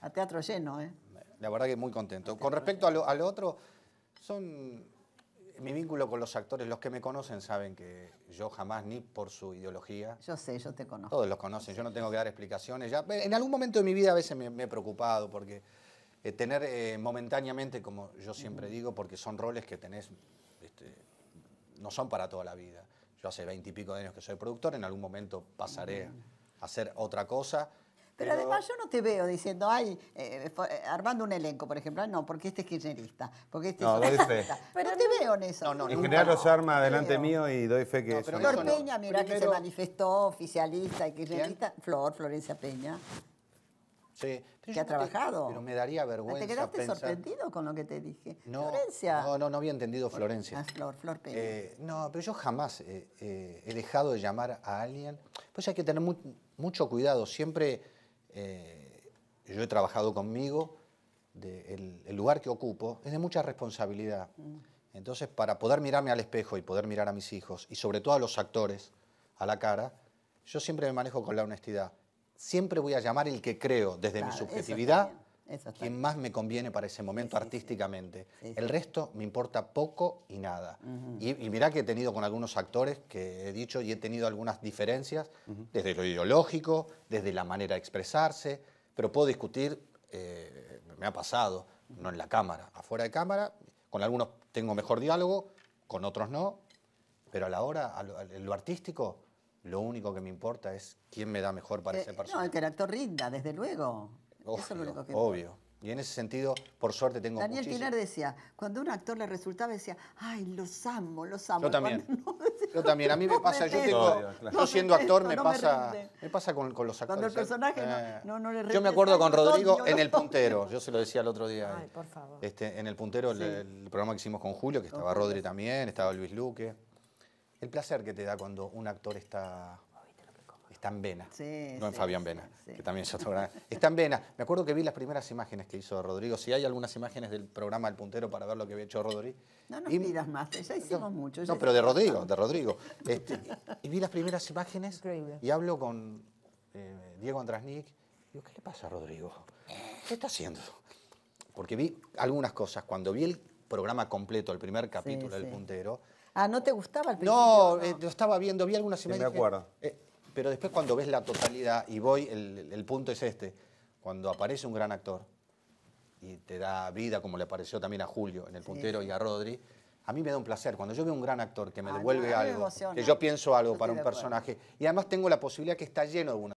A teatro lleno, ¿eh? La verdad que muy contento. Con respecto a lo, otro, son mi vínculo con los actores, los que me conocen saben que yo jamás ni por su ideología. Yo sé, yo te conozco. Todos los conocen, yo no tengo que dar explicaciones. Ya, en algún momento de mi vida a veces me, he preocupado porque eh, tener eh, momentáneamente, como yo siempre digo, porque son roles que tenés, este, no son para toda la vida. Yo hace veintipico de años que soy productor, en algún momento pasaré a hacer otra cosa pero, además yo no te veo diciendo, ay, eh, eh, armando un elenco, por ejemplo, no, porque este es kirchnerista, porque este no, es doy fe. Pero te veo en eso. No, no, en general los arma delante mío y doy fe que... Pero Flor Peña, mira que se manifestó oficialista y kirchnerista. Flor, Florencia Peña. Sí. que ha trabajado. pero me daría vergüenza. ¿Te quedaste sorprendido con lo que te dije? No, Florencia. No, no, no había entendido Florencia. Flor, Flor Peña. Eh, no, pero yo jamás he dejado de llamar a alguien. Pues hay que tener mucho cuidado. Siempre eh, yo he trabajado conmigo, el, lugar que ocupo es de mucha responsabilidad. Mm. Entonces, para poder mirarme al espejo y poder mirar a mis hijos, y sobre todo a los actores, a la cara, yo siempre me manejo con la honestidad. Siempre voy a llamar el que creo desde mi subjetividad ¿Quién más me conviene para ese momento artísticamente. El resto me importa poco y nada. y, y, mirá que he tenido con algunos actores que he dicho y he tenido algunas diferencias desde lo ideológico, desde la manera de expresarse, pero puedo discutir, eh, me ha pasado, no en la cámara, afuera de cámara, con algunos tengo mejor diálogo, con otros no, pero a la hora, en lo, artístico, lo único que me importa es quién me da mejor para eh, ese personaje. No, el que el actor rinda, desde luego. Obvio, Y en ese sentido, por suerte tengo Daniel decía, cuando un actor le resultaba, decía, ay, los amo, los amo. Yo también. yo también, a mí me pasa, yo, tengo, yo siendo actor me, pasa, me, pasa con, los actores. Cuando el personaje eh, no, le Yo me acuerdo con Rodrigo en El Puntero, yo se lo decía el otro día. Ay, por favor. Este, en El Puntero, el, el, programa que hicimos con Julio, que estaba Rodri también, estaba Luis Luque. El placer que te da cuando un actor está está Vena. no en Fabián Vena, que también es otro gran... Está Vena. Me acuerdo que vi las primeras imágenes que hizo Rodrigo. Si hay algunas imágenes del programa El Puntero para ver lo que había hecho Rodrigo. No nos y... miras más, ya hicimos mucho. no, pero de Rodrigo, de Rodrigo. Este, y vi las primeras imágenes y hablo con eh, Diego Andrasnik. Digo, ¿qué le pasa a Rodrigo? ¿Qué está haciendo? Porque vi algunas cosas. Cuando vi el programa completo, el primer capítulo del Puntero... Ah, ¿no te gustaba el principio? No, eh, no? lo estaba viendo, vi algunas imágenes. Sí, me acuerdo. Eh, pero después cuando ves la totalidad, y voy, el, punto es este, cuando aparece un gran actor y te da vida, como le apareció también a Julio en El Puntero y a Rodri, a mí me da un placer. Cuando yo veo un gran actor que me ah, devuelve algo, que yo pienso algo para un personaje, y además tengo la posibilidad que está lleno de una